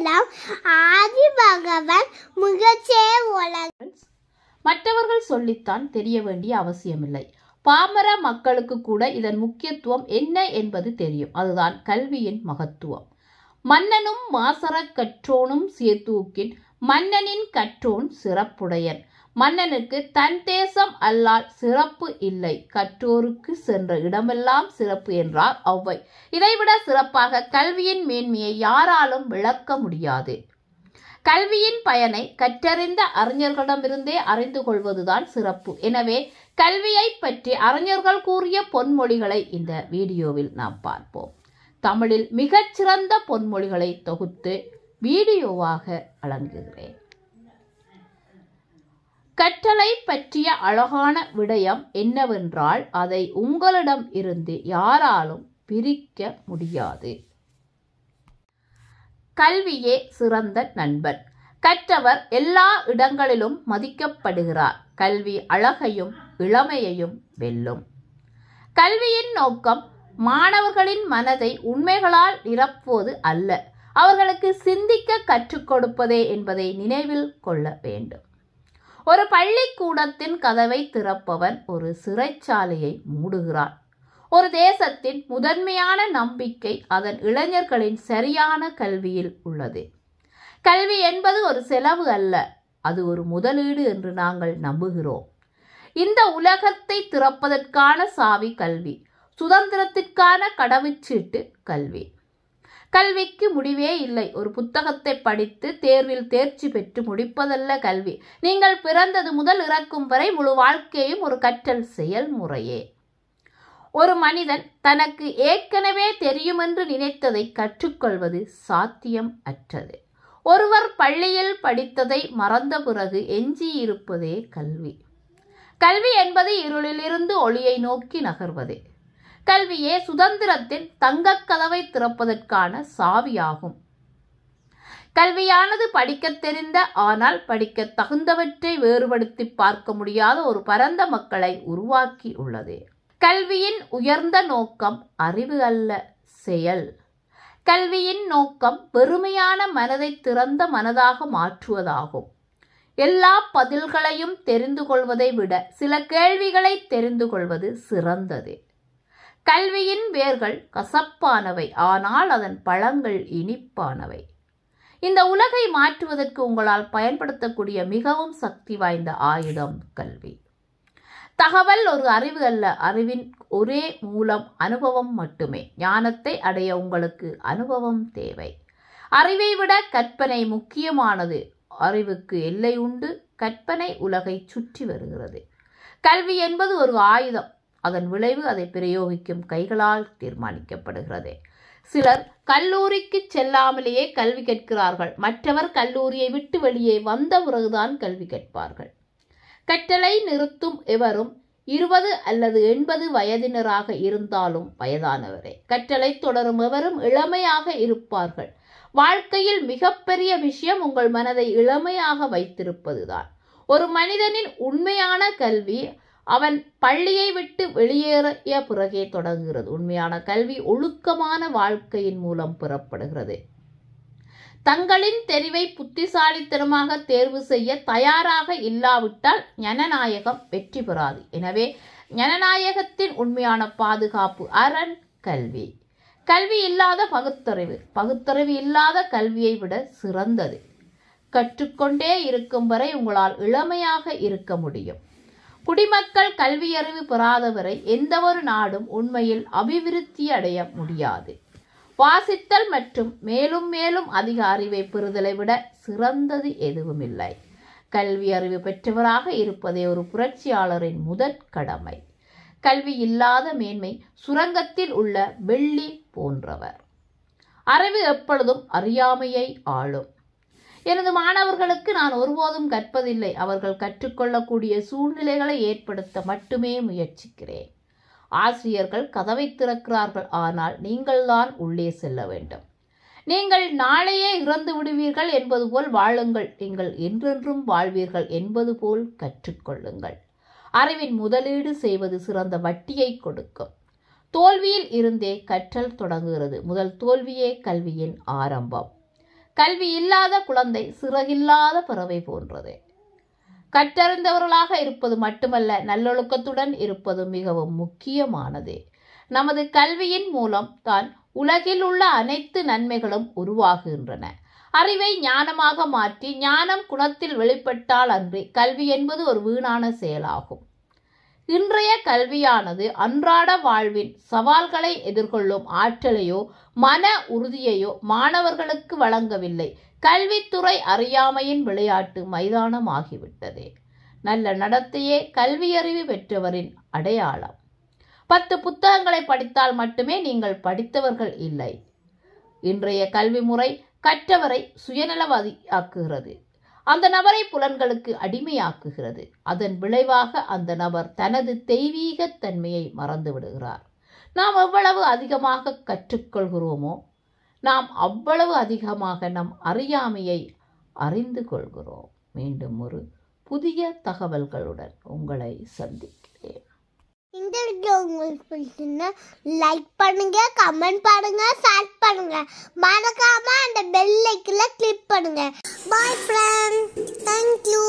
எல்லாம் ஆதி பகவன் மற்றவர்கள் சொல்லித்தான் தெரிய வேண்டிய அவசியமில்லை பாமர மக்களுக்கு கூட இதன் முக்கியத்துவம் என்ன என்பது தெரியும் அதுதான் கல்வியின் மகத்துவம் மன்னனும் மாசர கற்றோனும் சேத்தூக்கின் மன்னனின் கற்றோன் சிறப்புடையன் மன்னனுக்கு தன் தேசம் அல்லால் சிறப்பு இல்லை கற்றோருக்கு சென்ற இடமெல்லாம் சிறப்பு என்றார் ஒளவை இதைவிட சிறப்பாக கல்வியின் மேன்மையை யாராலும் விளக்க முடியாது கல்வியின் பயனை கற்றறிந்த அறிஞர்களிடமிருந்தே அறிந்து கொள்வதுதான் சிறப்பு எனவே கல்வியை பற்றி அறிஞர்கள் கூறிய பொன்மொழிகளை இந்த வீடியோவில் நாம் பார்ப்போம் தமிழில் மிகச்சிறந்த பொன்மொழிகளை தொகுத்து வீடியோவாக வழங்குகிறேன் கற்றலை பற்றிய அழகான விடயம் என்னவென்றால் அதை உங்களிடம் இருந்து யாராலும் பிரிக்க முடியாது கல்வியே சிறந்த நண்பன் கற்றவர் எல்லா இடங்களிலும் மதிக்கப்படுகிறார் கல்வி அழகையும் இளமையையும் வெல்லும் கல்வியின் நோக்கம் மாணவர்களின் மனதை உண்மைகளால் நிரப்புவது அல்ல அவர்களுக்கு சிந்திக்க கற்றுக் கொடுப்பதே என்பதை நினைவில் கொள்ள வேண்டும் ஒரு பள்ளிக்கூடத்தின் கதவை திறப்பவன் ஒரு சிறைச்சாலையை மூடுகிறான் ஒரு தேசத்தின் முதன்மையான நம்பிக்கை அதன் இளைஞர்களின் சரியான கல்வியில் உள்ளது கல்வி என்பது ஒரு செலவு அல்ல அது ஒரு முதலீடு என்று நாங்கள் நம்புகிறோம் இந்த உலகத்தை திறப்பதற்கான சாவி கல்வி சுதந்திரத்திற்கான கடவுச்சீட்டு கல்வி கல்விக்கு முடிவே இல்லை ஒரு புத்தகத்தை படித்து தேர்வில் தேர்ச்சி பெற்று முடிப்பதல்ல கல்வி நீங்கள் பிறந்தது முதல் இறக்கும் வரை முழு வாழ்க்கையும் ஒரு கற்றல் செயல்முறையே ஒரு மனிதன் தனக்கு ஏற்கனவே தெரியுமென்று நினைத்ததை கற்றுக்கொள்வது சாத்தியம் அற்றது ஒருவர் பள்ளியில் படித்ததை மறந்த பிறகு எஞ்சியிருப்பதே கல்வி கல்வி என்பது இருளிலிருந்து ஒளியை நோக்கி நகர்வதே கல்வியே சுதந்திரத்தின் தங்கக் கதவை திறப்பதற்கான சாவியாகும் கல்வியானது படிக்க தெரிந்த ஆனால் படிக்க தகுந்தவற்றை வேறுபடுத்தி பார்க்க முடியாத ஒரு பரந்த மக்களை உருவாக்கி உள்ளது கல்வியின் உயர்ந்த நோக்கம் அறிவு அல்ல செயல் கல்வியின் நோக்கம் வெறுமையான மனதை திறந்த மனதாக மாற்றுவதாகும் எல்லா பதில்களையும் தெரிந்து கொள்வதை விட சில கேள்விகளை தெரிந்து கொள்வது சிறந்தது கல்வியின் வேர்கள் கசப்பானவை ஆனால் அதன் பழங்கள் இனிப்பானவை இந்த உலகை மாற்றுவதற்கு உங்களால் பயன்படுத்தக்கூடிய மிகவும் சக்தி வாய்ந்த ஆயுதம் கல்வி தகவல் ஒரு அறிவு அல்ல அறிவின் ஒரே மூலம் அனுபவம் மட்டுமே ஞானத்தை அடைய உங்களுக்கு அனுபவம் தேவை அறிவை விட கற்பனை முக்கியமானது அறிவுக்கு எல்லை உண்டு கற்பனை உலகை சுற்றி வருகிறது கல்வி என்பது ஒரு ஆயுதம் அதன் விளைவு அதை பிரயோகிக்கும் கைகளால் தீர்மானிக்கப்படுகிறது சிலர் கல்லூரிக்கு செல்லாமலேயே கல்வி கேட்கிறார்கள் மற்றவர் கல்லூரியை விட்டு வெளியே வந்த பிறகுதான் கல்வி கேட்பார்கள் கட்டளை நிறுத்தும் எவரும் இருபது அல்லது எண்பது வயதினராக இருந்தாலும் வயதானவரே கற்றலை தொடரும் எவரும் இளமையாக இருப்பார்கள் வாழ்க்கையில் மிகப்பெரிய விஷயம் உங்கள் மனதை இளமையாக வைத்திருப்பதுதான் ஒரு மனிதனின் உண்மையான கல்வி அவன் பள்ளியை விட்டு வெளியேறிய பிறகே தொடங்குகிறது உண்மையான கல்வி ஒழுக்கமான வாழ்க்கையின் மூலம் பெறப்படுகிறது தங்களின் தெரிவை புத்திசாலித்தனமாக தேர்வு செய்ய தயாராக இல்லாவிட்டால் ஜனநாயகம் வெற்றி பெறாது எனவே ஜனநாயகத்தின் உண்மையான பாதுகாப்பு அரண் கல்வி கல்வி இல்லாத பகுத்தறிவு பகுத்தறிவு இல்லாத கல்வியை விட சிறந்தது கற்றுக்கொண்டே இருக்கும் வரை உங்களால் இளமையாக இருக்க முடியும் குடிமக்கள் கல்வியறிவு பெறாதவரை எந்த ஒரு நாடும் உண்மையில் அபிவிருத்தி அடைய முடியாது வாசித்தல் மற்றும் மேலும் மேலும் அதிக அறிவை பெறுதலை விட சிறந்தது எதுவுமில்லை கல்வி அறிவு பெற்றவராக இருப்பதே ஒரு புரட்சியாளரின் முதற் கடமை கல்வி இல்லாத மேன்மை சுரங்கத்தில் உள்ள வெள்ளி போன்றவர் அறிவு எப்பொழுதும் அறியாமையை ஆளும் எனது மாணவர்களுக்கு நான் ஒருபோதும் கற்பதில்லை அவர்கள் கற்றுக்கொள்ளக்கூடிய சூழ்நிலைகளை ஏற்படுத்த மட்டுமே முயற்சிக்கிறேன் ஆசிரியர்கள் கதவை திறக்கிறார்கள் ஆனால் நீங்கள்தான் உள்ளே செல்ல வேண்டும் நீங்கள் நாளையே இறந்து விடுவீர்கள் என்பது போல் வாழுங்கள் நீங்கள் என்றென்றும் வாழ்வீர்கள் என்பது போல் கற்றுக்கொள்ளுங்கள் அறிவின் முதலீடு செய்வது சிறந்த வட்டியை கொடுக்கும் தோல்வியில் இருந்தே கற்றல் தொடங்குகிறது முதல் தோல்வியே கல்வியின் ஆரம்பம் கல்வி இல்லாத குழந்தை சிறகில்லாத பறவை போன்றது கற்றறிந்தவர்களாக இருப்பது மட்டுமல்ல நல்லொழுக்கத்துடன் இருப்பது மிகவும் முக்கியமானது நமது கல்வியின் மூலம் தான் உலகில் உள்ள அனைத்து நன்மைகளும் உருவாகுகின்றன அறிவை ஞானமாக மாற்றி ஞானம் குணத்தில் வெளிப்பட்டால் அன்றி கல்வி என்பது ஒரு வீணான செயலாகும் இன்றைய கல்வியானது அன்றாட வாழ்வின் சவால்களை எதிர்கொள்ளும் ஆற்றலையோ மன உறுதியையோ மாணவர்களுக்கு வழங்கவில்லை கல்வித்துறை அறியாமையின் விளையாட்டு மைதானமாகிவிட்டது நல்ல நடத்தையே கல்வியறிவு பெற்றவரின் அடையாளம் பத்து புத்தகங்களை படித்தால் மட்டுமே நீங்கள் படித்தவர்கள் இல்லை இன்றைய கல்வி முறை கற்றவரை சுயநலவாதி ஆக்குகிறது அந்த நபரை புலன்களுக்கு அடிமையாக்குகிறது அதன் விளைவாக அந்த நபர் தனது தெய்வீக தன்மையை மறந்து விடுகிறார் நாம் எவ்வளவு அதிகமாக கற்றுக்கொள்கிறோமோ நாம் அவ்வளவு அதிகமாக நம் அறியாமையை அறிந்து கொள்கிறோம் மீண்டும் ஒரு புதிய தகவல்களுடன் உங்களை சந்திக்கும் இந்த வீடியோ உங்களுக்கு பிடிச்சிருந்தா லைக் பண்ணுங்க கமெண்ட் பண்ணுங்க ஷேர் பண்ணுங்க மறக்காம அந்த பெல் ஐக்கில் கிளிக் பண்ணுங்க பாய் ஃப்ரெண்ட் தேங்க்யூ